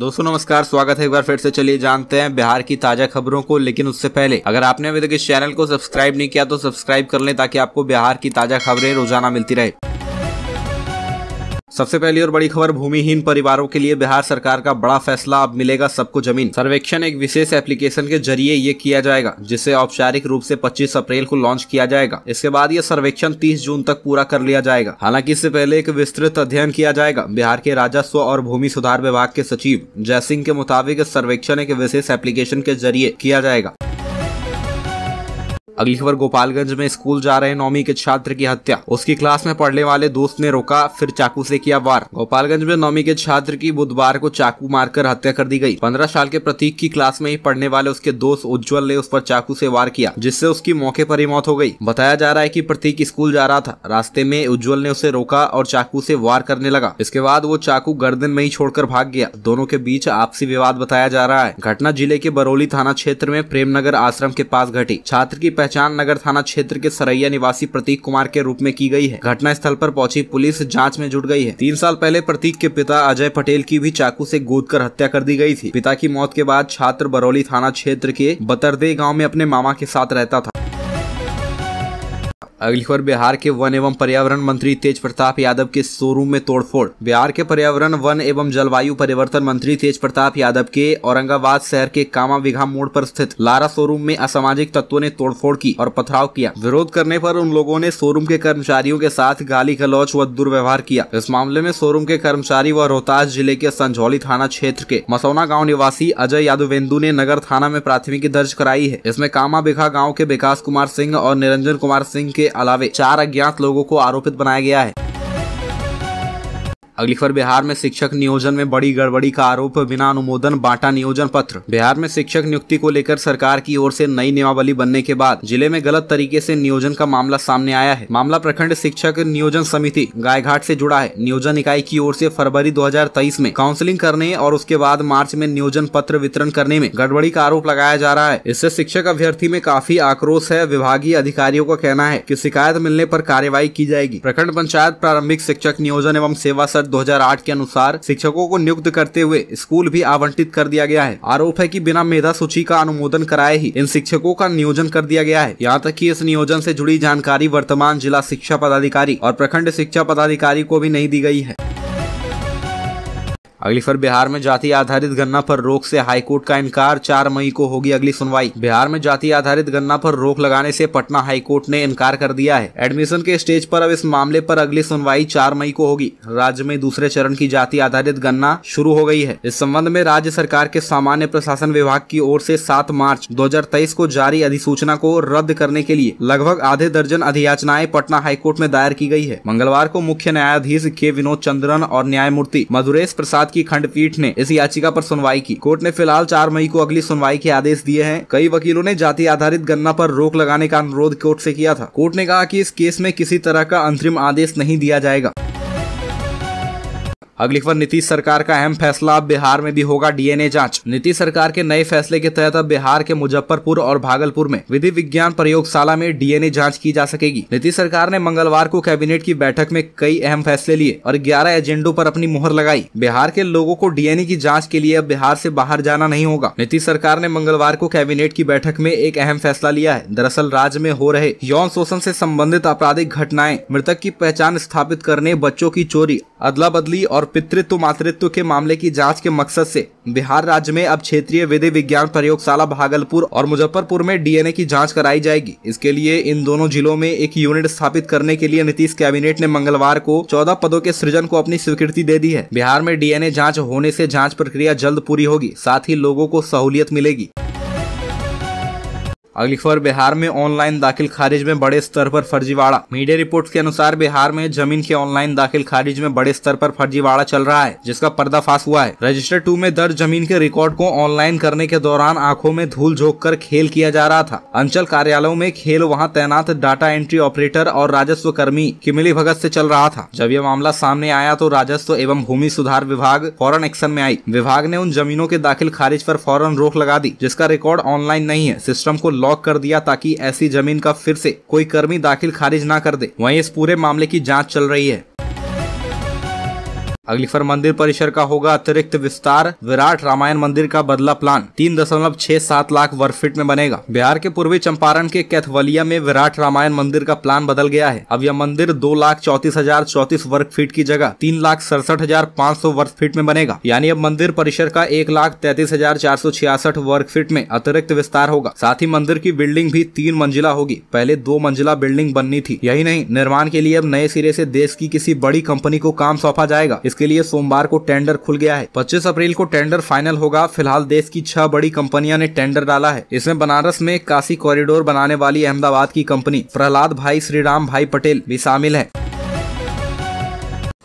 दोस्तों नमस्कार स्वागत है एक बार फिर से चलिए जानते हैं बिहार की ताजा खबरों को लेकिन उससे पहले अगर आपने अभी तक इस चैनल को सब्सक्राइब नहीं किया तो सब्सक्राइब कर लें ताकि आपको बिहार की ताजा खबरें रोजाना मिलती रहे सबसे पहली और बड़ी खबर भूमिहीन परिवारों के लिए बिहार सरकार का बड़ा फैसला अब मिलेगा सबको जमीन सर्वेक्षण एक विशेष एप्लीकेशन के जरिए ये किया जाएगा जिसे औपचारिक रूप से 25 अप्रैल को लॉन्च किया जाएगा इसके बाद यह सर्वेक्षण 30 जून तक पूरा कर लिया जाएगा हालांकि इससे पहले एक विस्तृत अध्ययन किया जाएगा बिहार के राजस्व और भूमि सुधार विभाग के सचिव जय सिंह के मुताबिक सर्वेक्षण एक विशेष एप्लीकेशन के जरिए किया जाएगा अगली खबर गोपालगंज में स्कूल जा रहे नौमी के छात्र की हत्या उसकी क्लास में पढ़ने वाले दोस्त ने रोका फिर चाकू से किया वार गोपालगंज में नौमी के छात्र की बुधवार को चाकू मारकर हत्या कर दी गई पंद्रह साल के प्रतीक की क्लास में ही पढ़ने वाले उसके दोस्त उज्जवल ने उस पर चाकू से वार किया जिससे उसकी मौके पर ही मौत हो गई बताया जा रहा है की प्रतीक स्कूल जा रहा था रास्ते में उज्जवल ने उसे रोका और चाकू से वार करने लगा इसके बाद वो चाकू गर्दन में ही छोड़कर भाग गया दोनों के बीच आपसी विवाद बताया जा रहा है घटना जिले के बरौली थाना क्षेत्र में प्रेमनगर आश्रम के पास घटी छात्र की पहचान पहचान नगर थाना क्षेत्र के सरैया निवासी प्रतीक कुमार के रूप में की गई है घटना स्थल पर पहुंची पुलिस जांच में जुट गई है तीन साल पहले प्रतीक के पिता अजय पटेल की भी चाकू से गोद कर हत्या कर दी गई थी पिता की मौत के बाद छात्र बरौली थाना क्षेत्र के बतरदे गांव में अपने मामा के साथ रहता था अगली खबर बिहार के वन एवं पर्यावरण मंत्री तेज प्रताप यादव के शोरूम में तोड़फोड़ बिहार के पर्यावरण वन एवं जलवायु परिवर्तन मंत्री तेज प्रताप यादव के औरंगाबाद शहर के कामा विघा मोड़ पर स्थित लारा शोरूम में असामाजिक तत्वों ने तोड़फोड़ की और पथराव किया विरोध करने पर उन लोगों ने शोरूम के कर्मचारियों के साथ गाली गलौच व दुर्व्यवहार किया इस मामले में शोरूम के कर्मचारी व रोहतास जिले के संझौली थाना क्षेत्र के मसौना गाँव निवासी अजय यादवेंदु ने नगर थाना में प्राथमिकी दर्ज कराई है इसमें कामा बिघा गाँव के विकास कुमार सिंह और निरंजन कुमार सिंह के अलावे चार अज्ञात लोगों को आरोपित बनाया गया है अगली खबर बिहार में शिक्षक नियोजन में बड़ी गड़बड़ी का आरोप बिना अनुमोदन बांटा नियोजन पत्र बिहार में शिक्षक नियुक्ति को लेकर सरकार की ओर से नई नियमावली बनने के बाद जिले में गलत तरीके से नियोजन का मामला सामने आया है मामला प्रखंड शिक्षक नियोजन समिति गायघाट से जुड़ा है नियोजन इकाई की ओर से फरवरी दो में काउंसिलिंग करने और उसके बाद मार्च में नियोजन पत्र वितरण करने में गड़बड़ी का आरोप लगाया जा रहा है इससे शिक्षक अभ्यर्थी में काफी आक्रोश है विभागीय अधिकारियों का कहना है की शिकायत मिलने आरोप कार्यवाही की जाएगी प्रखंड पंचायत प्रारंभिक शिक्षक नियोजन एवं सेवा सर्च 2008 के अनुसार शिक्षकों को नियुक्त करते हुए स्कूल भी आवंटित कर दिया गया है आरोप है कि बिना मेधा सूची का अनुमोदन कराए ही इन शिक्षकों का नियोजन कर दिया गया है यहाँ तक कि इस नियोजन से जुड़ी जानकारी वर्तमान जिला शिक्षा पदाधिकारी और प्रखंड शिक्षा पदाधिकारी को भी नहीं दी गई है अगली खबर बिहार में जाति आधारित गन्ना पर रोक से हाईकोर्ट का इनकार चार मई को होगी अगली सुनवाई बिहार में जाति आधारित गन्ना पर रोक लगाने से पटना हाईकोर्ट ने इनकार कर दिया है एडमिशन के स्टेज पर अब इस मामले पर अगली सुनवाई चार मई को होगी राज्य में दूसरे चरण की जाति आधारित गन्ना शुरू हो गई है इस संबंध में राज्य सरकार के सामान्य प्रशासन विभाग की ओर से सात मार्च दो को जारी अधिसूचना को रद्द करने के लिए लगभग आधे दर्जन अधियाचनाएं पटना हाईकोर्ट में दायर की गई है मंगलवार को मुख्य न्यायाधीश के विनोद चंद्रन और न्यायमूर्ति मधुरेश प्रसाद इलाहाबाद की खंडपीठ ने इस याचिका पर सुनवाई की कोर्ट ने फिलहाल चार मई को अगली सुनवाई के आदेश दिए हैं कई वकीलों ने जाति आधारित गन्ना पर रोक लगाने का अनुरोध कोर्ट से किया था कोर्ट ने कहा कि इस केस में किसी तरह का अंतरिम आदेश नहीं दिया जाएगा अगली खबर नीतीश सरकार का अहम फैसला अब बिहार में भी होगा डीएनए जांच नीतीश सरकार के नए फैसले के तहत अब बिहार के मुजफ्फरपुर और भागलपुर में विधि विज्ञान प्रयोगशाला में डीएनए जांच की जा सकेगी नीतीश सरकार ने मंगलवार को कैबिनेट की बैठक में कई अहम फैसले लिए और ग्यारह एजेंडों आरोप अपनी मुहर लगाई बिहार के लोगों को डीएनए की जाँच के लिए अब बिहार ऐसी बाहर जाना नहीं होगा नीतीश सरकार ने मंगलवार को कैबिनेट की बैठक में एक अहम फैसला लिया है दरअसल राज्य में हो रहे यौन शोषण से संबंधित आपराधिक घटनाएं मृतक की पहचान स्थापित करने बच्चों की चोरी अदला बदली और पितृत्व मातृत्व के मामले की जांच के मकसद से बिहार राज्य में अब क्षेत्रीय विधि विज्ञान प्रयोगशाला भागलपुर और मुजफ्फरपुर में डीएनए की जांच कराई जाएगी इसके लिए इन दोनों जिलों में एक यूनिट स्थापित करने के लिए नीतीश कैबिनेट ने मंगलवार को चौदह पदों के सृजन को अपनी स्वीकृति दे दी है बिहार में डीएनए जाँच होने ऐसी जाँच प्रक्रिया जल्द पूरी होगी साथ ही लोगों को सहूलियत मिलेगी अगली खबर बिहार में ऑनलाइन दाखिल खारिज में बड़े स्तर पर फर्जीवाड़ा मीडिया रिपोर्ट के अनुसार बिहार में जमीन के ऑनलाइन दाखिल खारिज में बड़े स्तर पर फर्जीवाड़ा चल रहा है जिसका पर्दाफाश हुआ है रजिस्टर टू में दर्ज जमीन के रिकॉर्ड को ऑनलाइन करने के दौरान आंखों में धूल झोंक कर खेल किया जा रहा था अंचल कार्यालयों में खेल वहाँ तैनात डाटा एंट्री ऑपरेटर और राजस्व कर्मी की मिली भगत ऐसी चल रहा था जब यह मामला सामने आया तो राजस्व एवं भूमि सुधार विभाग फौरन एक्शन में आई विभाग ने उन जमीनों के दाखिल खारिज आरोप फौरन रोक लगा दी जिसका रिकॉर्ड ऑनलाइन नहीं है सिस्टम को लॉ ब्लॉक कर दिया ताकि ऐसी जमीन का फिर से कोई कर्मी दाखिल खारिज ना कर दे वहीं इस पूरे मामले की जांच चल रही है अगली अग्लिफर मंदिर परिसर का होगा अतिरिक्त विस्तार विराट रामायण मंदिर का बदला प्लान तीन दशमलव छह सात लाख वर्ग फीट में बनेगा बिहार के पूर्वी चंपारण के कैथवलिया में विराट रामायण मंदिर का प्लान बदल गया है अब यह मंदिर दो लाख चौतीस हजार चौतीस वर्ग फीट की जगह तीन लाख सड़सठ हजार पाँच सौ वर्ग फीट में बनेगा यानी अब मंदिर परिसर का एक लाख तैतीस हजार चार सौ छियासठ वर्ग फीट में अतिरिक्त विस्तार होगा साथ ही मंदिर की बिल्डिंग भी तीन मंजिला होगी पहले दो मंजिला बिल्डिंग बननी थी यही नहीं निर्माण के लिए अब नए सिरे से देश की किसी बड़ी कंपनी को काम सौंपा जाएगा इसके इसके लिए सोमवार को टेंडर खुल गया है पच्चीस अप्रैल को टेंडर फाइनल होगा फिलहाल देश की छह बड़ी कंपनियां ने टेंडर डाला है इसमें बनारस में काशी कॉरिडोर बनाने वाली अहमदाबाद की कंपनी प्रहलाद भाई श्रीराम भाई पटेल भी शामिल है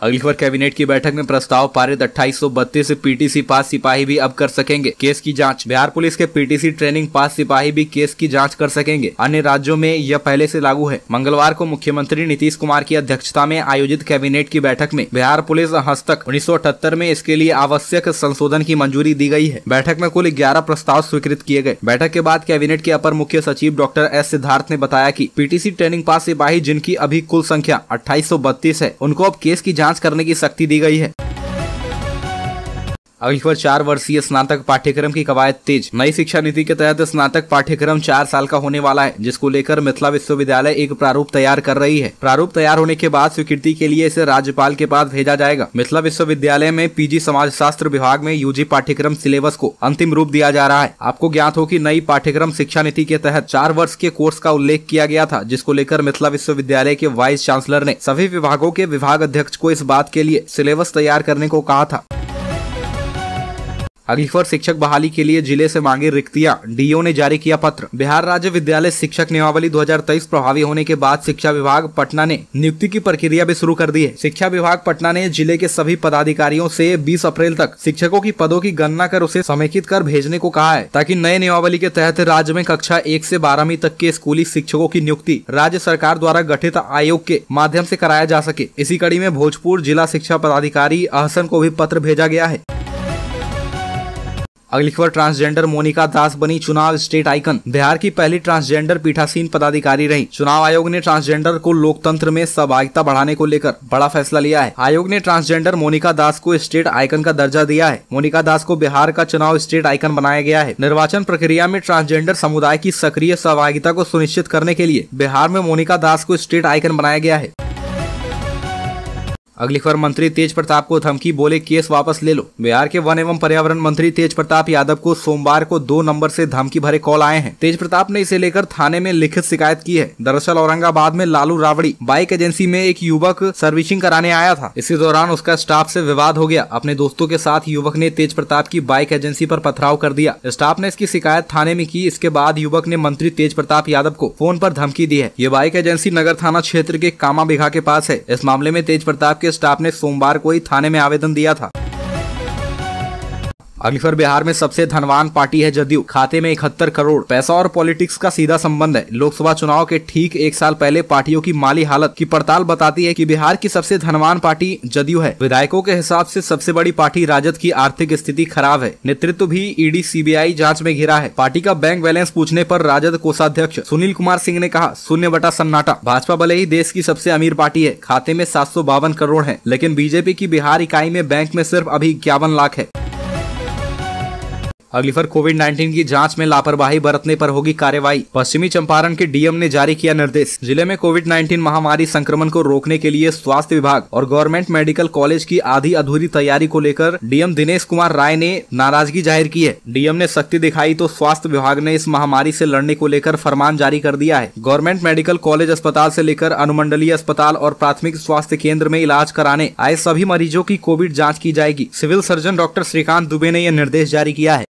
अगली खबर कैबिनेट की बैठक में प्रस्ताव पारित अट्ठाईस सौ बत्तीस पीटीसी पास सिपाही भी अब कर सकेंगे केस की जांच बिहार पुलिस के पीटीसी ट्रेनिंग पास सिपाही भी केस की जांच कर सकेंगे अन्य राज्यों में यह पहले से लागू है मंगलवार को मुख्यमंत्री नीतीश कुमार की अध्यक्षता में आयोजित कैबिनेट की बैठक में बिहार पुलिस हस्तक उन्नीस में इसके लिए आवश्यक संशोधन की मंजूरी दी गयी है बैठक में कुल ग्यारह प्रस्ताव स्वीकृत किए गए बैठक के बाद कैबिनेट के अपर मुख्य सचिव डॉक्टर एस सिद्धार्थ ने बताया की पीटीसी ट्रेनिंग पास सिपाही जिनकी अभी कुल संख्या अट्ठाईस है उनको अब केस की जाँच जांच करने की शक्ति दी गई है अगली खबर चार वर्षीय स्नातक पाठ्यक्रम की कवायद तेज नई शिक्षा नीति के तहत स्नातक पाठ्यक्रम चार साल का होने वाला है जिसको लेकर मिथिला विश्वविद्यालय एक प्रारूप तैयार कर रही है प्रारूप तैयार होने के बाद स्वीकृति के लिए इसे राज्यपाल के पास भेजा जाएगा मिथिला विश्वविद्यालय में पीजी समाज विभाग में यूजी पाठ्यक्रम सिलेबस को अंतिम रूप दिया जा रहा है आपको ज्ञात हो की नई पाठ्यक्रम शिक्षा नीति के तहत चार वर्ष के कोर्स का उल्लेख किया गया था जिसको लेकर मिथिला विश्वविद्यालय के वाइस चांसलर ने सभी विभागों के विभाग अध्यक्ष को इस बात के लिए सिलेबस तैयार करने को कहा था अगलीफर शिक्षक बहाली के लिए जिले से मांगे रिक्तियां डीओ ने जारी किया पत्र बिहार राज्य विद्यालय शिक्षक नियमावली 2023 प्रभावी होने के बाद शिक्षा विभाग पटना ने नियुक्ति की प्रक्रिया भी शुरू कर दी है शिक्षा विभाग पटना ने जिले के सभी पदाधिकारियों से 20 अप्रैल तक शिक्षकों की पदों की गणना कर उसे समेकित कर भेजने को कहा है ताकि नए नियमावली के तहत राज्य में कक्षा एक ऐसी बारहवीं तक के स्कूली शिक्षकों की नियुक्ति राज्य सरकार द्वारा गठित आयोग के माध्यम ऐसी कराया जा सके इसी कड़ी में भोजपुर जिला शिक्षा पदाधिकारी अहसन को भी पत्र भेजा गया है अगली खबर ट्रांसजेंडर मोनिका दास बनी चुनाव स्टेट आइकन बिहार की पहली ट्रांसजेंडर पीठासीन पदाधिकारी रही चुनाव आयोग ने ट्रांसजेंडर को लोकतंत्र में सहभागिता बढ़ाने को लेकर बड़ा फैसला लिया है आयोग ने ट्रांसजेंडर मोनिका दास को स्टेट आइकन का दर्जा दिया है मोनिका दास को बिहार का चुनाव स्टेट आइकन बनाया गया है निर्वाचन प्रक्रिया में ट्रांसजेंडर समुदाय की सक्रिय सहभागिता को सुनिश्चित करने के लिए बिहार में मोनिका दास को स्टेट आइकन बनाया गया है अगली खबर मंत्री तेज प्रताप को धमकी बोले केस वापस ले लो बिहार के वन एवं पर्यावरण मंत्री तेज प्रताप यादव को सोमवार को दो नंबर से धमकी भरे कॉल आए हैं तेज प्रताप ने इसे लेकर थाने में लिखित शिकायत की है दरअसल औरंगाबाद में लालू रावड़ी बाइक एजेंसी में एक युवक सर्विसिंग कराने आया था इसी दौरान उसका स्टाफ ऐसी विवाद हो गया अपने दोस्तों के साथ युवक ने तेज प्रताप की बाइक एजेंसी आरोप पथराव कर दिया स्टाफ ने इसकी शिकायत थाने में की इसके बाद युवक ने मंत्री तेज प्रताप यादव को फोन आरोप धमकी दी है ये बाइक एजेंसी नगर थाना क्षेत्र के कामा बिघा के पास है इस मामले में तेज प्रताप के स्टाफ ने सोमवार को ही थाने में आवेदन दिया था अगली बिहार में सबसे धनवान पार्टी है जदयू खाते में इकहत्तर करोड़ पैसा और पॉलिटिक्स का सीधा संबंध है लोकसभा चुनाव के ठीक एक साल पहले पार्टियों की माली हालत की पड़ताल बताती है की बिहार की सबसे धनवान पार्टी जदयू है विधायकों के हिसाब ऐसी सबसे बड़ी पार्टी राजद की आर्थिक स्थिति खराब है नेतृत्व भी ईडी सीबीआई जांच में घिरा है पार्टी का बैंक बैलेंस पूछने पर राजद कोषाध्यक्ष सुनील कुमार सिंह ने कहा शून्य बटा सन्नाटा भाजपा भले ही देश की सबसे अमीर पार्टी है खाते में सात करोड़ है लेकिन बीजेपी की बिहार इकाई में बैंक में सिर्फ अभी इक्यावन लाख है अगली फर कोविड 19 की जांच में लापरवाही बरतने पर होगी कार्यवाही पश्चिमी चंपारण के डीएम ने जारी किया निर्देश जिले में कोविड 19 महामारी संक्रमण को रोकने के लिए स्वास्थ्य विभाग और गवर्नमेंट मेडिकल कॉलेज की आधी अधूरी तैयारी को लेकर डीएम दिनेश कुमार राय ने नाराजगी जाहिर की है डीएम ने सख्ती दिखाई तो स्वास्थ्य विभाग ने इस महामारी ऐसी लड़ने को लेकर फरमान जारी कर दिया है गवर्नमेंट मेडिकल कॉलेज अस्पताल ऐसी लेकर अनुमंडलीय अस्पताल और प्राथमिक स्वास्थ्य केंद्र में इलाज कराने आए सभी मरीजों की कोविड जाँच की जाएगी civil surgeon doctor Shrikant Dubey ने यह निर्देश जारी किया है